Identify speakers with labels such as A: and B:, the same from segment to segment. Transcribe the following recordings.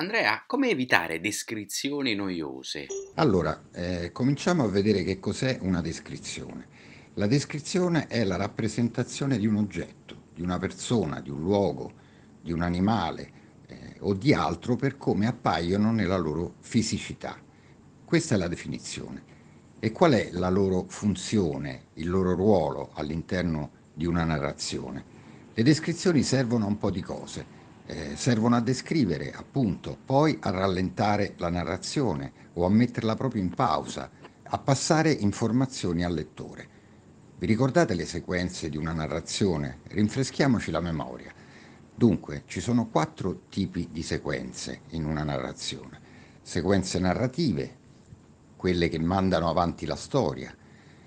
A: Andrea, come evitare descrizioni noiose? Allora, eh, cominciamo a vedere che cos'è una descrizione. La descrizione è la rappresentazione di un oggetto, di una persona, di un luogo, di un animale eh, o di altro per come appaiono nella loro fisicità. Questa è la definizione. E qual è la loro funzione, il loro ruolo all'interno di una narrazione? Le descrizioni servono a un po' di cose eh, servono a descrivere, appunto, poi a rallentare la narrazione o a metterla proprio in pausa, a passare informazioni al lettore. Vi ricordate le sequenze di una narrazione? Rinfreschiamoci la memoria. Dunque, ci sono quattro tipi di sequenze in una narrazione. Sequenze narrative, quelle che mandano avanti la storia,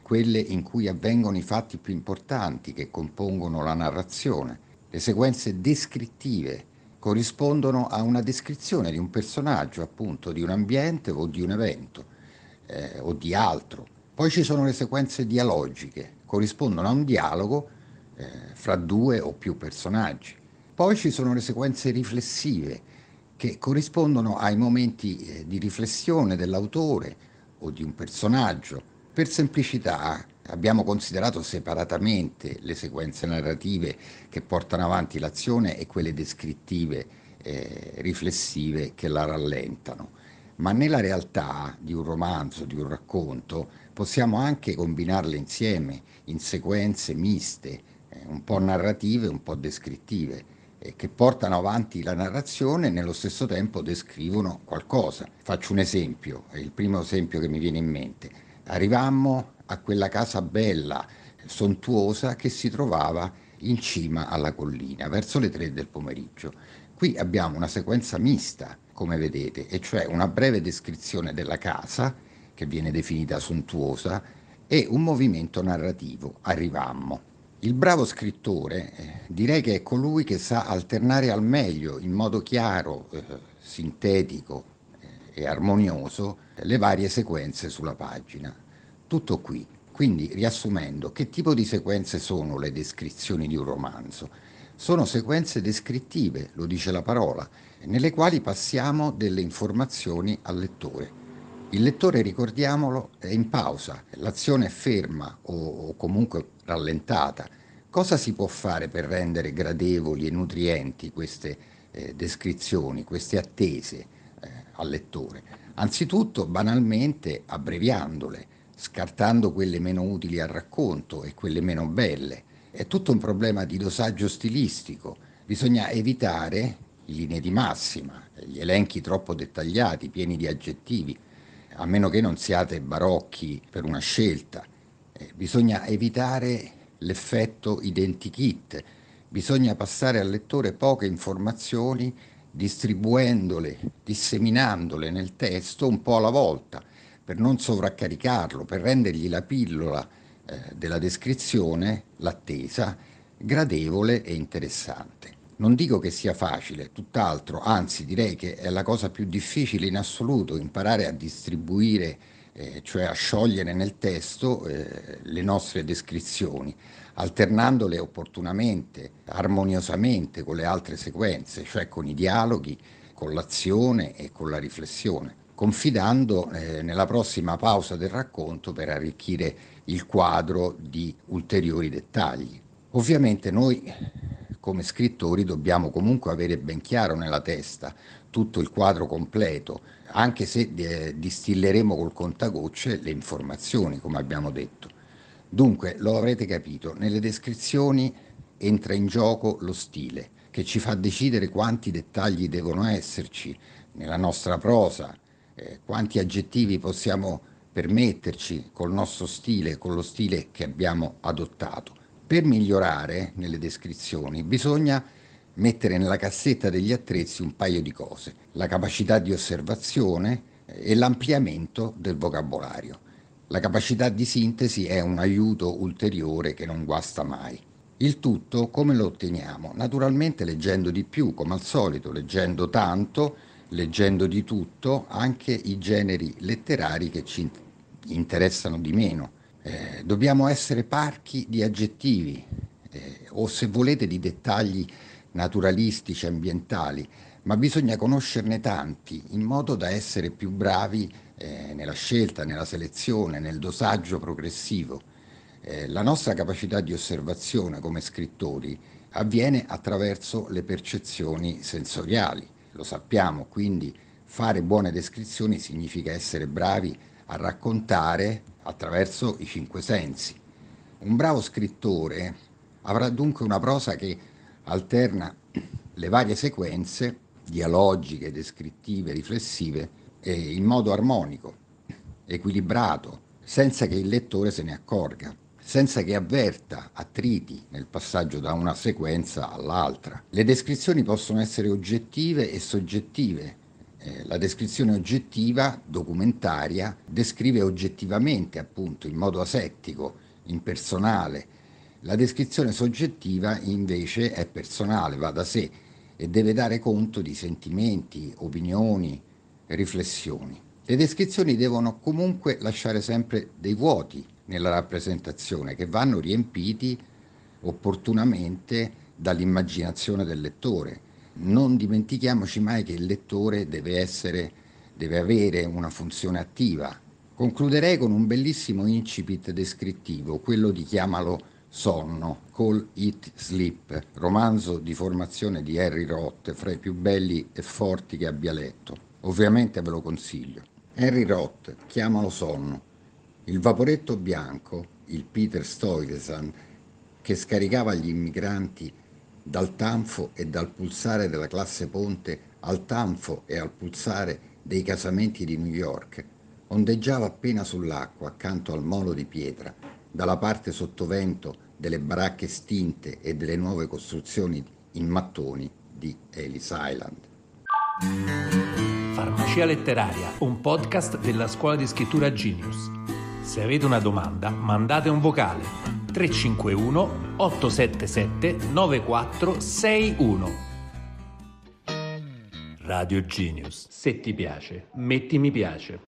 A: quelle in cui avvengono i fatti più importanti che compongono la narrazione, le sequenze descrittive, corrispondono a una descrizione di un personaggio, appunto, di un ambiente o di un evento eh, o di altro. Poi ci sono le sequenze dialogiche, corrispondono a un dialogo eh, fra due o più personaggi. Poi ci sono le sequenze riflessive, che corrispondono ai momenti eh, di riflessione dell'autore o di un personaggio. Per semplicità, Abbiamo considerato separatamente le sequenze narrative che portano avanti l'azione e quelle descrittive, eh, riflessive, che la rallentano. Ma nella realtà di un romanzo, di un racconto, possiamo anche combinarle insieme in sequenze miste, eh, un po' narrative, un po' descrittive eh, che portano avanti la narrazione e nello stesso tempo descrivono qualcosa. Faccio un esempio, è il primo esempio che mi viene in mente. Arrivammo a quella casa bella, sontuosa che si trovava in cima alla collina, verso le tre del pomeriggio. Qui abbiamo una sequenza mista, come vedete, e cioè una breve descrizione della casa, che viene definita sontuosa, e un movimento narrativo, arrivammo. Il bravo scrittore eh, direi che è colui che sa alternare al meglio, in modo chiaro, eh, sintetico eh, e armonioso, le varie sequenze sulla pagina. Tutto qui. Quindi, riassumendo, che tipo di sequenze sono le descrizioni di un romanzo? Sono sequenze descrittive, lo dice la parola, nelle quali passiamo delle informazioni al lettore. Il lettore, ricordiamolo, è in pausa, l'azione è ferma o comunque rallentata. Cosa si può fare per rendere gradevoli e nutrienti queste eh, descrizioni, queste attese eh, al lettore? Anzitutto, banalmente, abbreviandole scartando quelle meno utili al racconto e quelle meno belle. È tutto un problema di dosaggio stilistico. Bisogna evitare linee di massima, gli elenchi troppo dettagliati, pieni di aggettivi, a meno che non siate barocchi per una scelta. Eh, bisogna evitare l'effetto identikit, bisogna passare al lettore poche informazioni distribuendole, disseminandole nel testo un po' alla volta per non sovraccaricarlo, per rendergli la pillola eh, della descrizione, l'attesa, gradevole e interessante. Non dico che sia facile, tutt'altro, anzi direi che è la cosa più difficile in assoluto imparare a distribuire, eh, cioè a sciogliere nel testo eh, le nostre descrizioni, alternandole opportunamente, armoniosamente con le altre sequenze, cioè con i dialoghi, con l'azione e con la riflessione confidando eh, nella prossima pausa del racconto per arricchire il quadro di ulteriori dettagli. Ovviamente noi come scrittori dobbiamo comunque avere ben chiaro nella testa tutto il quadro completo, anche se eh, distilleremo col contagocce le informazioni, come abbiamo detto. Dunque, lo avrete capito, nelle descrizioni entra in gioco lo stile, che ci fa decidere quanti dettagli devono esserci nella nostra prosa, eh, quanti aggettivi possiamo permetterci col nostro stile, con lo stile che abbiamo adottato. Per migliorare nelle descrizioni bisogna mettere nella cassetta degli attrezzi un paio di cose, la capacità di osservazione eh, e l'ampliamento del vocabolario. La capacità di sintesi è un aiuto ulteriore che non guasta mai. Il tutto come lo otteniamo? Naturalmente leggendo di più, come al solito, leggendo tanto, leggendo di tutto, anche i generi letterari che ci interessano di meno. Eh, dobbiamo essere parchi di aggettivi eh, o se volete di dettagli naturalistici, ambientali, ma bisogna conoscerne tanti in modo da essere più bravi eh, nella scelta, nella selezione, nel dosaggio progressivo. Eh, la nostra capacità di osservazione come scrittori avviene attraverso le percezioni sensoriali lo sappiamo, quindi fare buone descrizioni significa essere bravi a raccontare attraverso i cinque sensi. Un bravo scrittore avrà dunque una prosa che alterna le varie sequenze dialogiche, descrittive, riflessive in modo armonico, equilibrato, senza che il lettore se ne accorga senza che avverta attriti nel passaggio da una sequenza all'altra. Le descrizioni possono essere oggettive e soggettive. Eh, la descrizione oggettiva, documentaria, descrive oggettivamente, appunto, in modo asettico, impersonale. La descrizione soggettiva invece è personale, va da sé e deve dare conto di sentimenti, opinioni, riflessioni. Le descrizioni devono comunque lasciare sempre dei vuoti nella rappresentazione, che vanno riempiti opportunamente dall'immaginazione del lettore. Non dimentichiamoci mai che il lettore deve, essere, deve avere una funzione attiva. Concluderei con un bellissimo incipit descrittivo, quello di Chiamalo Sonno, Call It Sleep, romanzo di formazione di Harry Roth, fra i più belli e forti che abbia letto. Ovviamente ve lo consiglio. Harry Roth, Chiamalo Sonno. Il vaporetto bianco, il Peter Stoilesan, che scaricava gli immigranti dal tanfo e dal pulsare della classe ponte al tanfo e al pulsare dei casamenti di New York, ondeggiava appena sull'acqua accanto al molo di pietra, dalla parte sottovento delle baracche stinte e delle nuove costruzioni in mattoni di Ellis Island. Farmacia letteraria, un podcast della scuola di scrittura Genius se avete una domanda, mandate un vocale 351 877 9461. Radio Genius. Se ti piace, metti mi piace.